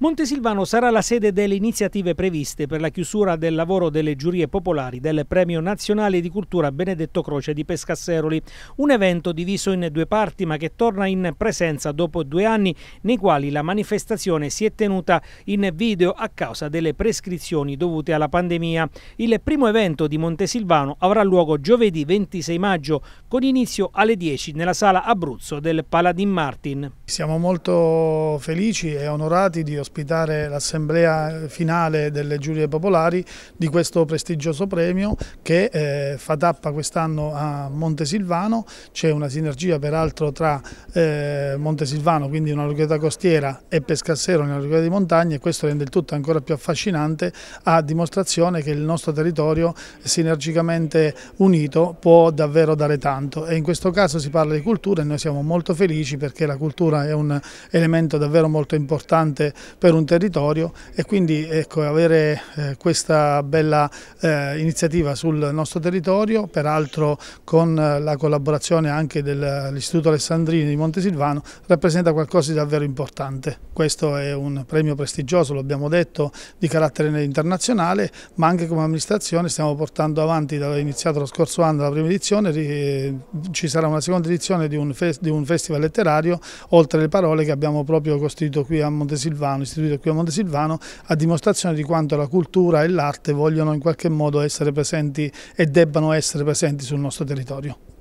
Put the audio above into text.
Montesilvano sarà la sede delle iniziative previste per la chiusura del lavoro delle giurie popolari del Premio Nazionale di Cultura Benedetto Croce di Pescasseroli, un evento diviso in due parti ma che torna in presenza dopo due anni nei quali la manifestazione si è tenuta in video a causa delle prescrizioni dovute alla pandemia. Il primo evento di Montesilvano avrà luogo giovedì 26 maggio con inizio alle 10 nella sala Abruzzo del Paladin Martin. Siamo molto felici e onorati di ospitare ospitare l'assemblea finale delle giurie popolari di questo prestigioso premio che eh, fa tappa quest'anno a Montesilvano, c'è una sinergia peraltro tra eh, Montesilvano, quindi una località costiera, e Pescassero, una località di montagna e questo rende il tutto ancora più affascinante a dimostrazione che il nostro territorio sinergicamente unito può davvero dare tanto e in questo caso si parla di cultura e noi siamo molto felici perché la cultura è un elemento davvero molto importante per un territorio e quindi ecco, avere eh, questa bella eh, iniziativa sul nostro territorio, peraltro con eh, la collaborazione anche dell'Istituto Alessandrini di Montesilvano, rappresenta qualcosa di davvero importante. Questo è un premio prestigioso, lo abbiamo detto, di carattere internazionale, ma anche come amministrazione stiamo portando avanti, da iniziato lo scorso anno la prima edizione, eh, ci sarà una seconda edizione di un, di un festival letterario, oltre le parole che abbiamo proprio costituito qui a Montesilvano, istituito qui a Montesilvano a dimostrazione di quanto la cultura e l'arte vogliono in qualche modo essere presenti e debbano essere presenti sul nostro territorio.